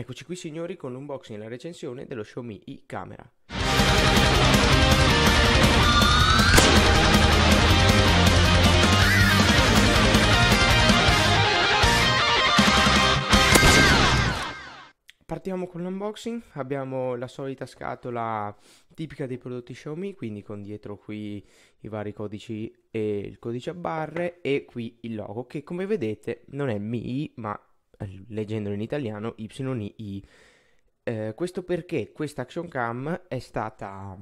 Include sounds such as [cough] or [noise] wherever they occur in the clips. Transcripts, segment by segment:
Eccoci qui signori con l'unboxing e la recensione dello Xiaomi i Camera. Partiamo con l'unboxing, abbiamo la solita scatola tipica dei prodotti Xiaomi, quindi con dietro qui i vari codici e il codice a barre e qui il logo che come vedete non è Mi ma eh, leggendolo in italiano, YI. Eh, questo perché questa action cam è stata,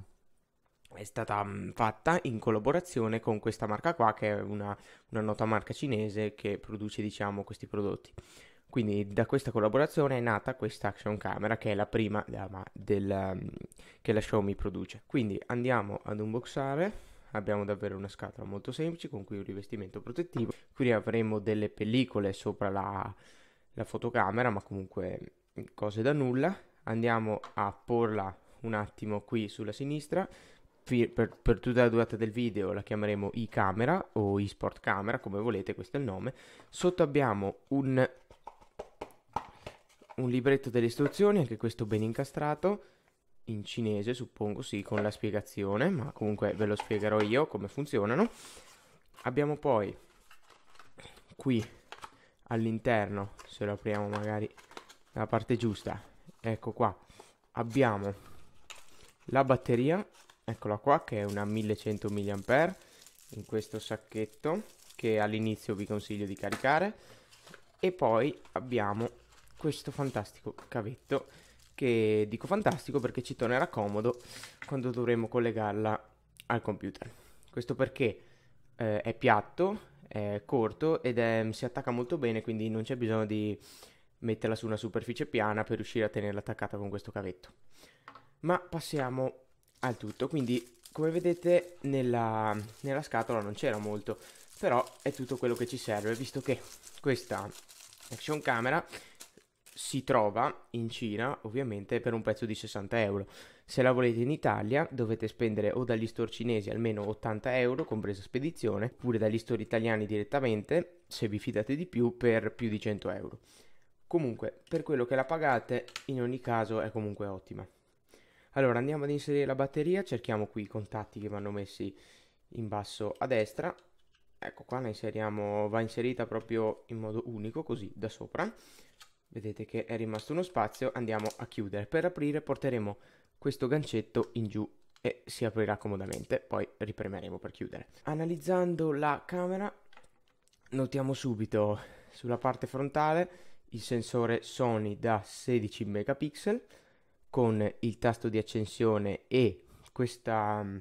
è stata mm, fatta in collaborazione con questa marca qua, che è una, una nota marca cinese che produce, diciamo, questi prodotti. Quindi da questa collaborazione è nata questa action camera che è la prima della, della, mm, che la Xiaomi produce. Quindi andiamo ad unboxare. Abbiamo davvero una scatola molto semplice con qui un rivestimento protettivo. Qui avremo delle pellicole sopra la, la fotocamera, ma comunque mm, cose da nulla. Andiamo a porla un attimo qui sulla sinistra. Per, per, tutta la durata del video la chiameremo e-camera o e-sport Camera, come volete, questo è il nome. Sotto abbiamo un, un libretto delle istruzioni, anche questo ben incastrato, in cinese suppongo, sì, con la spiegazione, ma comunque ve lo spiegherò io come funzionano. Abbiamo poi qui all'interno, se lo apriamo magari dalla parte giusta, ecco qua, abbiamo la batteria, eccola qua, che è una 1100 mAh in questo sacchetto che all'inizio vi consiglio di caricare e poi abbiamo questo fantastico cavetto che dico fantastico perché ci tornerà comodo quando dovremo collegarla al computer. Questo perché eh, è piatto, è corto ed è, si attacca molto bene, quindi non c'è bisogno di metterla su una superficie piana per riuscire a tenerla attaccata con questo cavetto. Ma passiamo al tutto, quindi come vedete nella, nella scatola non c'era molto, però è tutto quello che ci serve, visto che questa action camera si trova in Cina ovviamente per un pezzo di 60 euro se la volete in Italia dovete spendere o dagli store cinesi almeno 80 euro, compresa spedizione, oppure dagli store italiani direttamente, se vi fidate di più, per più di 100 euro. Comunque, per quello che la pagate, in ogni caso è comunque ottima. Allora, andiamo ad inserire la batteria, cerchiamo qui i contatti che vanno messi in basso a destra. Ecco qua, la inseriamo, va inserita proprio in modo unico, così, da sopra vedete che è rimasto uno spazio andiamo a chiudere per aprire porteremo questo gancetto in giù e si aprirà comodamente poi ripremeremo per chiudere analizzando la camera notiamo subito sulla parte frontale il sensore Sony da 16 megapixel con il tasto di accensione e questa, mm,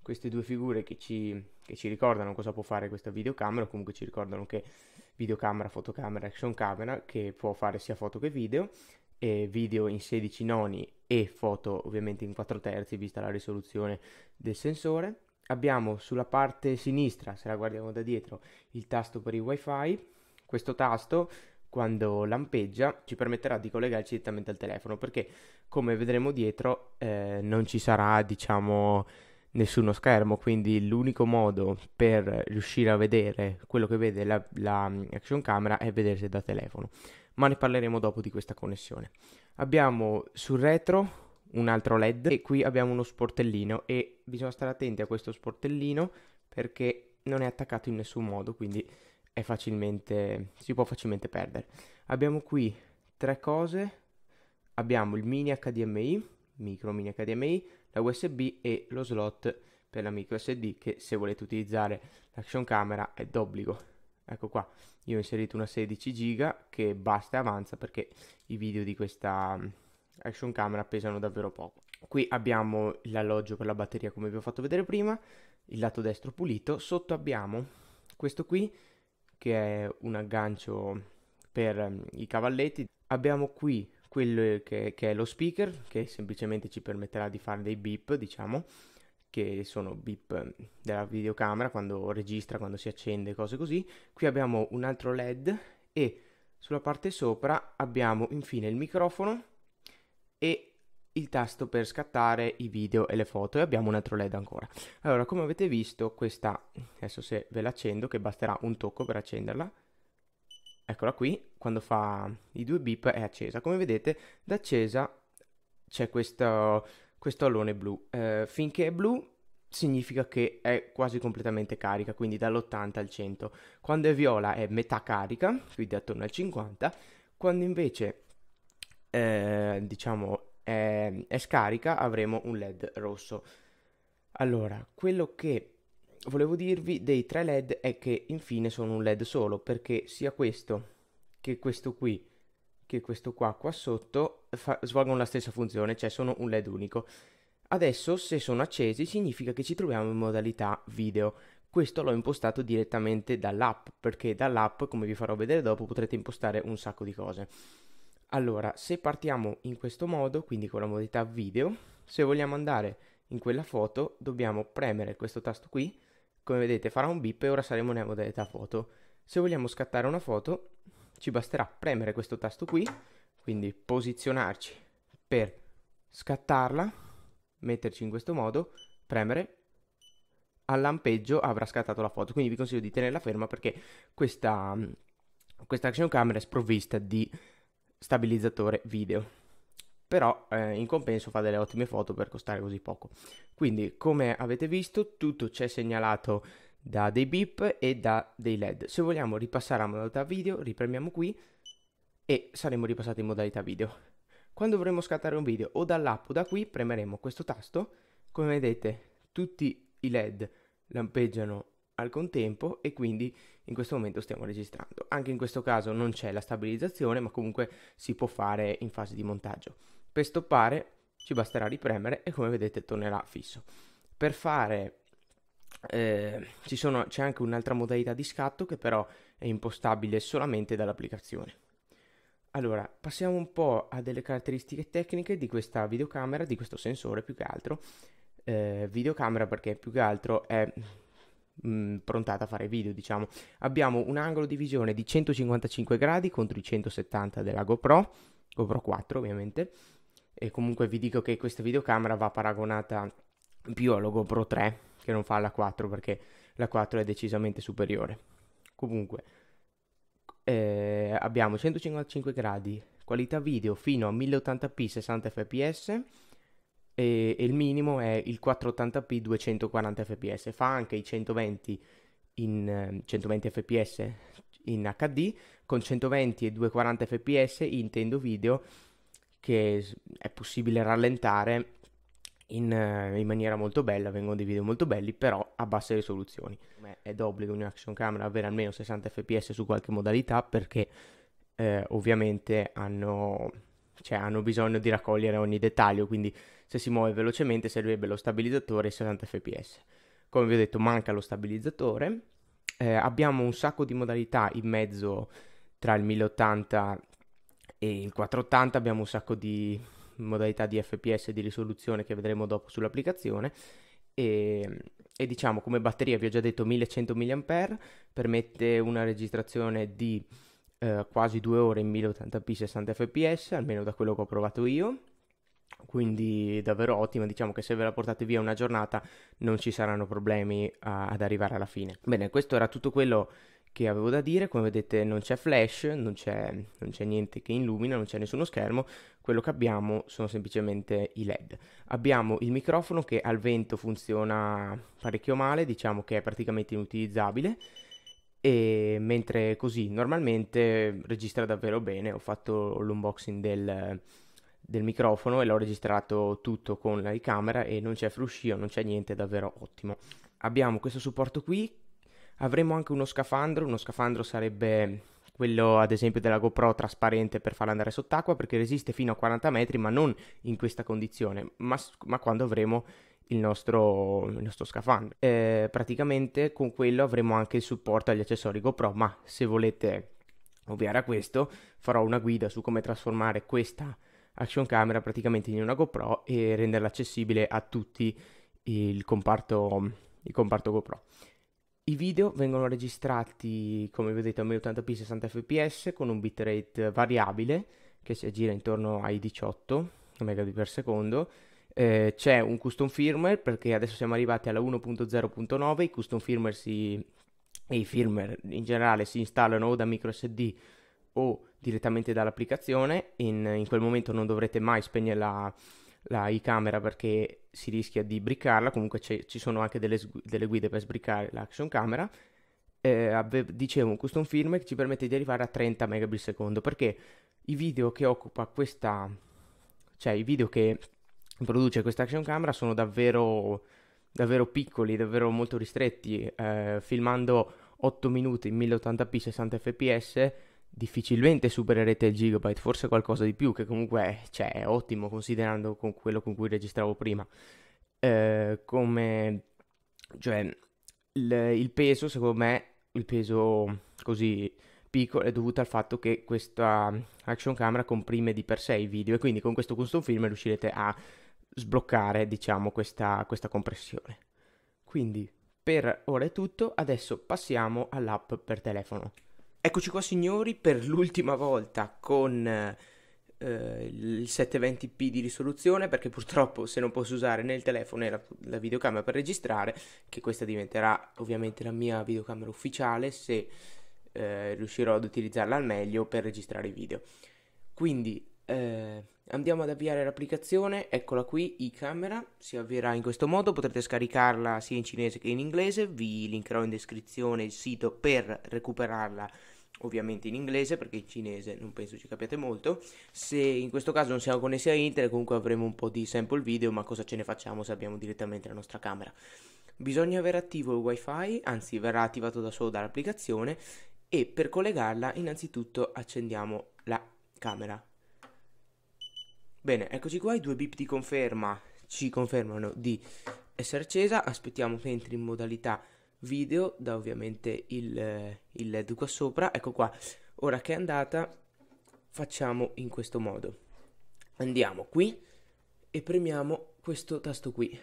queste due figure che ci, che ci ricordano cosa può fare questa videocamera comunque ci ricordano che videocamera, fotocamera, action camera che può fare sia foto che video video in 16 noni e foto ovviamente in 4 terzi vista la risoluzione del sensore. Abbiamo sulla parte sinistra, se la guardiamo da dietro, il tasto per il wifi. Questo tasto quando lampeggia ci permetterà di collegarci direttamente al telefono perché come vedremo dietro eh, non ci sarà diciamo nessuno schermo, quindi l'unico modo per riuscire a vedere quello che vede la, la mm, action camera è vedersi da telefono, ma ne parleremo dopo di questa connessione. Abbiamo sul retro un altro LED e qui abbiamo uno sportellino e bisogna stare attenti a questo sportellino perché non è attaccato in nessun modo, quindi è facilmente si può facilmente perdere. Abbiamo qui tre cose. Abbiamo il mini HDMI, micro mini HDMI, la USB e lo slot per la micro SD che se volete utilizzare l'action camera è d'obbligo. Ecco qua, io ho inserito una 16 giga che basta e avanza perché i video di questa mm, action camera pesano davvero poco. Qui abbiamo l'alloggio per la batteria come vi ho fatto vedere prima, il lato destro pulito, sotto abbiamo questo qui che è un aggancio per mm, i cavalletti, abbiamo qui quello che, che, è lo speaker, che semplicemente ci permetterà di fare dei beep, diciamo, che sono beep della videocamera quando registra, quando si accende, cose così. Qui abbiamo un altro LED e sulla parte sopra abbiamo infine il microfono e il tasto per scattare i video e le foto e abbiamo un altro led ancora allora come avete visto questa adesso se ve l'accendo che basterà un tocco per accenderla Eccola qui, quando fa i due bip è accesa. Come vedete, da accesa c'è questo, questo allone blu. Eh, finché è blu significa che è quasi completamente carica, quindi dall'80 al 100. Quando è viola è metà carica, quindi attorno al 50. Quando invece, eh, diciamo, è, è scarica avremo un LED rosso. Allora, quello che volevo dirvi dei tre led è che infine sono un led solo perché sia questo che questo qui che questo qua qua sotto fa, svolgono la stessa funzione cioè sono un led unico adesso se sono accesi significa che ci troviamo in modalità video questo l'ho impostato direttamente dall'app perché dall'app come vi farò vedere dopo potrete impostare un sacco di cose allora se partiamo in questo modo quindi con la modalità video se vogliamo andare in quella foto dobbiamo premere questo tasto qui come vedete farà un bip e ora saremo nella modalità foto. Se vogliamo scattare una foto ci basterà premere questo tasto qui, quindi posizionarci per scattarla, metterci in questo modo, premere, al lampeggio avrà scattato la foto, quindi vi consiglio di tenerla ferma perché questa, mm, questa action camera è sprovvista di stabilizzatore video però eh, in compenso fa delle ottime foto per costare così poco. Quindi, come avete visto, tutto c'è segnalato da dei beep e da dei led. Se vogliamo ripassare a modalità video, ripremiamo qui e saremo ripassati in modalità video. Quando dovremo scattare un video o dall'app o da qui, premeremo questo tasto. Come vedete, tutti i led lampeggiano al contempo e quindi in questo momento stiamo registrando. Anche in questo caso non c'è la stabilizzazione, ma comunque si può fare in fase di montaggio. Per stoppare ci basterà ripremere e come vedete tornerà fisso. Per fare eh, sono, c'è anche un'altra modalità di scatto che però è impostabile solamente dall'applicazione. Allora, passiamo un po' a delle caratteristiche tecniche di questa videocamera, di questo sensore più che altro. Eh, videocamera perché più che altro è mh, mm, prontata a fare video, diciamo. Abbiamo un angolo di visione di 155 gradi contro i 170 della GoPro, GoPro 4 ovviamente, e comunque vi dico che questa videocamera va paragonata più alla GoPro 3 che non fa alla 4 perché la 4 è decisamente superiore. Comunque eh, abbiamo 155 gradi, qualità video fino a 1080p 60 fps e, e il minimo è il 480p 240 fps, fa anche i 120 in 120 eh, fps in HD con 120 e 240 fps intendo video che è possibile rallentare in, eh, in, maniera molto bella, vengono dei video molto belli, però a basse risoluzioni. È d'obbligo in action camera avere almeno 60 fps su qualche modalità perché eh, ovviamente hanno, cioè, hanno bisogno di raccogliere ogni dettaglio, quindi se si muove velocemente servirebbe lo stabilizzatore e 60 fps. Come vi ho detto manca lo stabilizzatore, eh, abbiamo un sacco di modalità in mezzo tra il 1080 e il 480 abbiamo un sacco di modalità di FPS di risoluzione che vedremo dopo sull'applicazione. E, e diciamo come batteria, vi ho già detto 1100 mAh, permette una registrazione di eh, quasi due ore in 1080p 60 fps, almeno da quello che ho provato io. Quindi davvero ottima, diciamo che se ve la portate via una giornata non ci saranno problemi a, ad arrivare alla fine. Bene, questo era tutto quello che che avevo da dire, come vedete non c'è flash, non c'è, non c'è niente che illumina, non c'è nessuno schermo, quello che abbiamo sono semplicemente i led. Abbiamo il microfono che al vento funziona parecchio male, diciamo che è praticamente inutilizzabile, e mentre così normalmente registra davvero bene, ho fatto l'unboxing del, del microfono e l'ho registrato tutto con la camera e non c'è fruscio, non c'è niente, è davvero ottimo. Abbiamo questo supporto qui Avremo anche uno scafandro, uno scafandro sarebbe quello ad esempio della GoPro trasparente per farla andare sott'acqua perché resiste fino a 40 metri ma non in questa condizione, ma, ma quando avremo il nostro, il nostro scafandro. Eh, praticamente con quello avremo anche il supporto agli accessori GoPro, ma se volete ovviare a questo farò una guida su come trasformare questa action camera praticamente in una GoPro e renderla accessibile a tutti il comparto, il comparto GoPro. I video vengono registrati, come vedete, a 1080p 60 fps con un bitrate variabile che si aggira intorno ai 18 Mbps. Eh, c'è un custom firmware perché adesso siamo arrivati alla 1.0.9, i custom firmware si, e i firmware in generale si installano o da microSD o direttamente dall'applicazione, in, in quel momento non dovrete mai spegnere la, la i-camera perché si rischia di briccarla, comunque ci sono anche delle, delle, guide per sbriccare l'action camera. Eh, ave- dicevo, un custom film che ci permette di arrivare a 30 megabit secondo perché i video che occupa questa, cioè i video che produce questa action camera sono davvero, davvero piccoli, davvero molto ristretti, eh, filmando 8 minuti in 1080p 60 fps difficilmente supererete il gigabyte, forse qualcosa di più, che comunque cioè, è ottimo considerando con quello con cui registravo prima. Eh, come cioè, il, il, peso, secondo me, il peso così piccolo è dovuto al fatto che questa action camera comprime di per sé i video e quindi con questo custom film riuscirete a sbloccare, diciamo, questa, questa compressione. Quindi per ora è tutto, adesso passiamo all'app per telefono. Eccoci qua signori per l'ultima volta con eh, il 720p di risoluzione perché purtroppo se non posso usare né il telefono né la, la, videocamera per registrare che questa diventerà ovviamente la mia videocamera ufficiale se eh, riuscirò ad utilizzarla al meglio per registrare i video. Quindi eh, andiamo ad avviare l'applicazione, eccola qui, iCamera, si avvierà in questo modo, potrete scaricarla sia in cinese che in inglese, vi linkerò in descrizione il sito per recuperarla ovviamente in inglese perché in cinese non penso ci capiate molto. Se in questo caso non siamo connessi a internet, comunque avremo un po' di sample video, ma cosa ce ne facciamo se abbiamo direttamente la nostra camera? Bisogna avere attivo il wifi, anzi verrà attivato da solo dall'applicazione e per collegarla innanzitutto accendiamo la camera. Bene, eccoci qua, i due bip di conferma ci confermano di essere accesa, aspettiamo che entri in modalità video da ovviamente il, il led qua sopra ecco qua ora che è andata facciamo in questo modo andiamo qui e premiamo questo tasto qui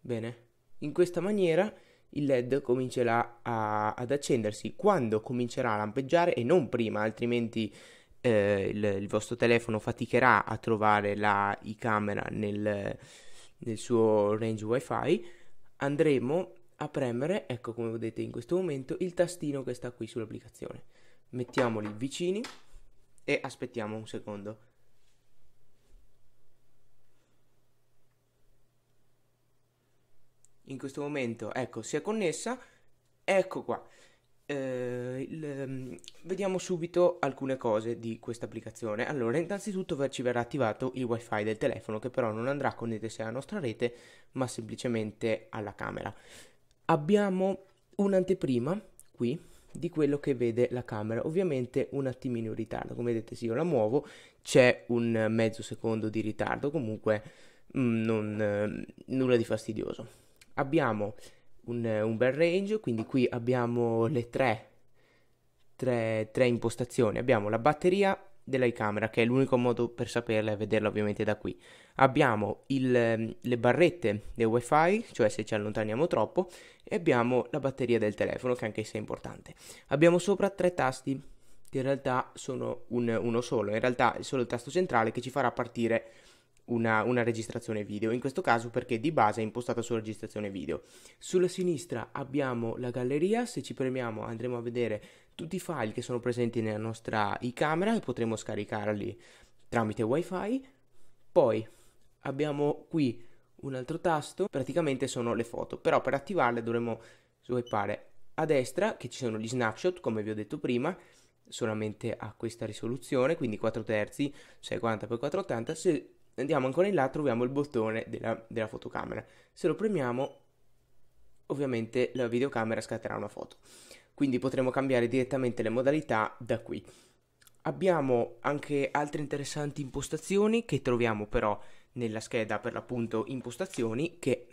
bene in questa maniera il led comincerà a, ad accendersi quando comincerà a lampeggiare e non prima altrimenti eh, il, il, vostro telefono faticherà a trovare la i camera nel, nel suo range wifi andremo a premere, ecco come vedete in questo momento, il tastino che sta qui sull'applicazione. Mettiamoli vicini e aspettiamo un secondo. In questo momento, ecco, si è connessa, ecco qua eh, il, ehm, vediamo subito alcune cose di questa applicazione. Allora, innanzitutto ci verrà attivato il wifi del telefono che però non andrà a connettersi alla nostra rete ma semplicemente alla camera. Abbiamo un'anteprima qui di quello che vede la camera, ovviamente un attimino in ritardo, come vedete se io la muovo c'è un mezzo secondo di ritardo, comunque mh, mm, non, eh, nulla di fastidioso. Abbiamo un, un bel range, quindi qui abbiamo le tre, tre, tre impostazioni. Abbiamo la batteria dell'iCamera, che è l'unico modo per saperla e vederla ovviamente da qui. Abbiamo il, ehm, le barrette del wifi, cioè se ci allontaniamo troppo, e abbiamo la batteria del telefono, che anche se è importante. Abbiamo sopra tre tasti, che in realtà sono un, uno solo, in realtà è solo il tasto centrale che ci farà partire una, una, registrazione video, in questo caso perché di base è impostata sulla registrazione video. Sulla sinistra abbiamo la galleria, se ci premiamo andremo a vedere tutti i file che sono presenti nella nostra iCamera e potremo scaricarli tramite wifi. Poi abbiamo qui un altro tasto, praticamente sono le foto, però per attivarle dovremo swipeare a destra che ci sono gli snapshot come vi ho detto prima solamente a questa risoluzione quindi 4 terzi 640 x 480 se andiamo ancora in là, troviamo il bottone della, della fotocamera. Se lo premiamo, ovviamente la videocamera scatterà una foto. Quindi potremo cambiare direttamente le modalità da qui. Abbiamo anche altre interessanti impostazioni che troviamo però nella scheda per l'appunto impostazioni che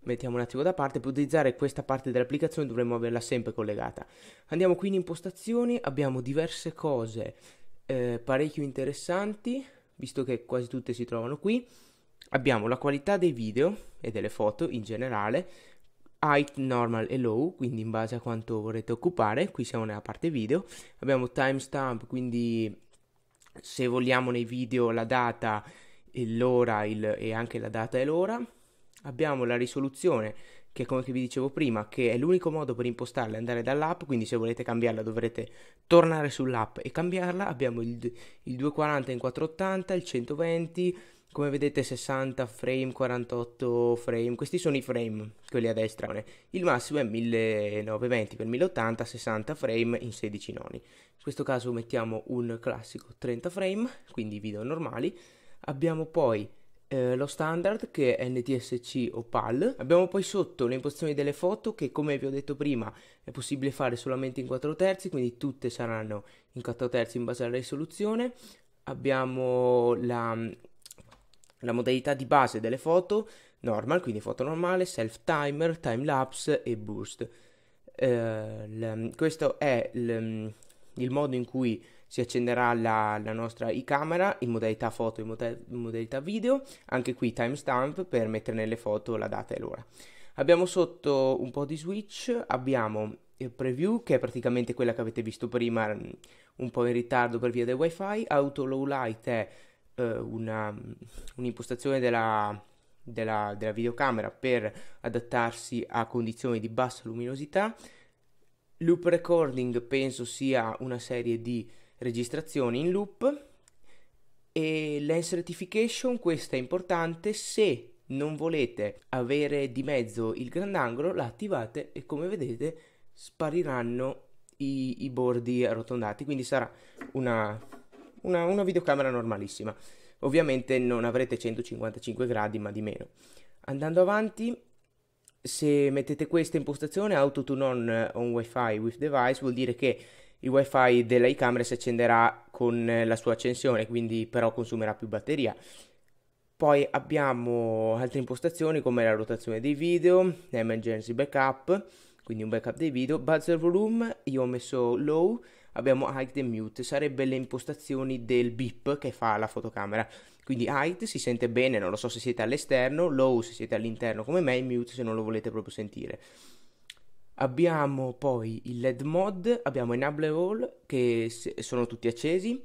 mettiamo un attimo da parte per utilizzare questa parte dell'applicazione dovremmo averla sempre collegata. Andiamo qui in impostazioni, abbiamo diverse cose eh, parecchio interessanti visto che quasi tutte si trovano qui, abbiamo la qualità dei video e delle foto in generale, height normal e low, quindi in base a quanto vorrete occupare, qui siamo nella parte video, abbiamo timestamp, quindi se vogliamo nei video la data e l'ora il, e anche la data e l'ora, abbiamo la risoluzione che come vi dicevo prima, che è l'unico modo per impostarla è andare dall'app, quindi se volete cambiarla dovrete tornare sull'app e cambiarla. Abbiamo il, il 240 in 480, il 120, come vedete 60 frame, 48 frame, questi sono i frame, quelli a destra. Eh. Il massimo è 1920x1080, 60 frame in 16 noni. In questo caso mettiamo un classico 30 frame, quindi video normali. Abbiamo poi eh, lo standard che è NTSC o PAL. Abbiamo poi sotto le impostazioni delle foto che come vi ho detto prima è possibile fare solamente in 4 terzi, quindi tutte saranno in 4 terzi in base alla risoluzione. Abbiamo la, la modalità di base delle foto, normal, quindi foto normale, self timer, time lapse e boost. Eh, l, questo è l, il modo in cui si accenderà la, la nostra i-camera in modalità foto e in modalità video, anche qui timestamp per mettere nelle foto la data e l'ora. Abbiamo sotto un po' di switch, abbiamo il preview che è praticamente quella che avete visto prima mm, un po' in ritardo per via del wifi, auto low light è eh, una, mm, un'impostazione della, della, della videocamera per adattarsi a condizioni di bassa luminosità, loop recording penso sia una serie di registrazione in loop e lens rectification, questa è importante se non volete avere di mezzo il grandangolo, la attivate e come vedete spariranno i, i bordi arrotondati, quindi sarà una, una, una videocamera normalissima. Ovviamente non avrete 155 gradi, ma di meno. Andando avanti, se mettete questa impostazione auto to non on wifi with device vuol dire che il wifi della iCamera si accenderà con eh, la sua accensione, quindi però consumerà più batteria. Poi abbiamo altre impostazioni come la rotazione dei video, emergency backup, quindi un backup dei video, buzzer volume, io ho messo low, abbiamo height e mute, sarebbe le impostazioni del beep che fa la fotocamera. Quindi height si sente bene, non lo so se siete all'esterno, low se siete all'interno come me, mute se non lo volete proprio sentire. Abbiamo poi il LED mod, abbiamo enable all che sono tutti accesi,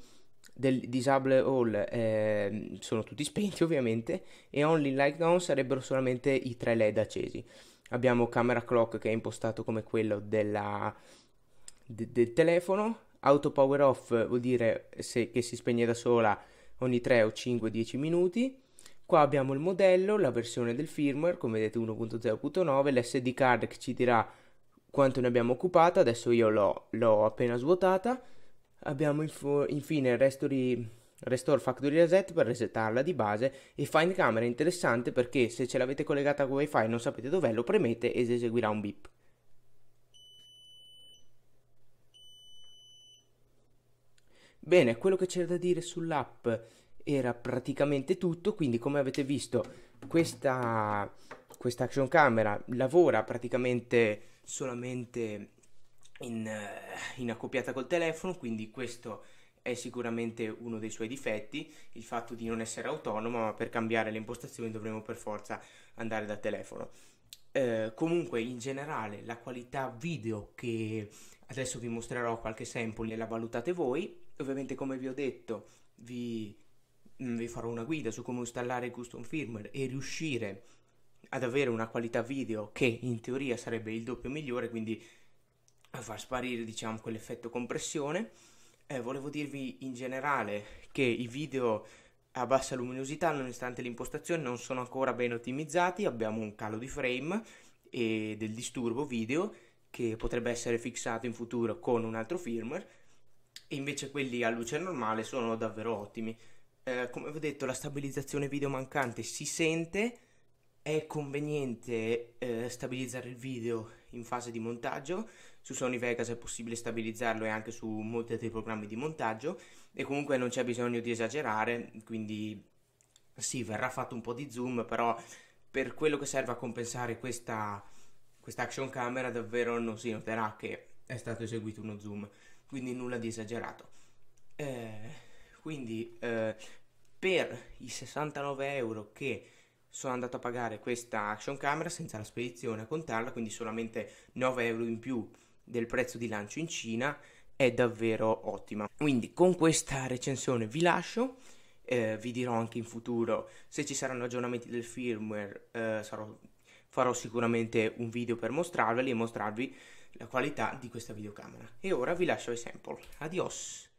del disable all eh, sono tutti spenti [laughs] ovviamente e only light down sarebbero solamente i tre LED accesi. Abbiamo camera clock che è impostato come quello della, de, del telefono, auto power off vuol dire se, che si spegne da sola ogni 3 o 5-10 minuti. Qua abbiamo il modello, la versione del firmware, come vedete 1.0.9, l'SD card che ci dirà quanto ne abbiamo occupata, adesso io l'ho, l'ho appena svuotata. Abbiamo info- infine Restore, Restore Factory Reset per resettarla di base e Find Camera è interessante perché se ce l'avete collegata con wifi e non sapete dov'è lo premete ed eseguirà un beep. Bene, quello che c'era da dire sull'app era praticamente tutto, quindi come avete visto questa, questa action camera lavora praticamente solamente in, eh, in accoppiata col telefono, quindi questo è sicuramente uno dei suoi difetti, il fatto di non essere autonomo, ma per cambiare le impostazioni dovremo per forza andare da telefono. Eh, comunque in generale la qualità video che adesso vi mostrerò qualche sample e la valutate voi ovviamente come vi ho detto vi, mm, vi farò una guida su come installare il custom firmware e riuscire a ad avere una qualità video che in teoria sarebbe il doppio migliore, quindi a far sparire diciamo quell'effetto compressione. Eh, volevo dirvi in generale che i video a bassa luminosità, nonostante l'impostazione, non sono ancora ben ottimizzati, abbiamo un calo di frame e del disturbo video che potrebbe essere fissato in futuro con un altro firmware e invece quelli a luce normale sono davvero ottimi. Eh, come vi ho detto la stabilizzazione video mancante si sente è conveniente eh, stabilizzare il video in fase di montaggio, su Sony Vegas è possibile stabilizzarlo e anche su molti altri programmi di montaggio e comunque non c'è bisogno di esagerare, quindi sì, verrà fatto un po' di zoom, però per quello che serve a compensare questa, questa action camera davvero non si noterà che è stato eseguito uno zoom, quindi nulla di esagerato. Eh, quindi eh, per i 69 euro che sono andato a pagare questa action camera senza la spedizione a contarla, quindi solamente 9 euro in più del prezzo di lancio in Cina, è davvero ottima. Quindi con questa recensione vi lascio, eh, vi dirò anche in futuro se ci saranno aggiornamenti del firmware, eh, sarò, farò sicuramente un video per mostrarveli e mostrarvi la qualità di questa videocamera. E ora vi lascio i sample. Adios!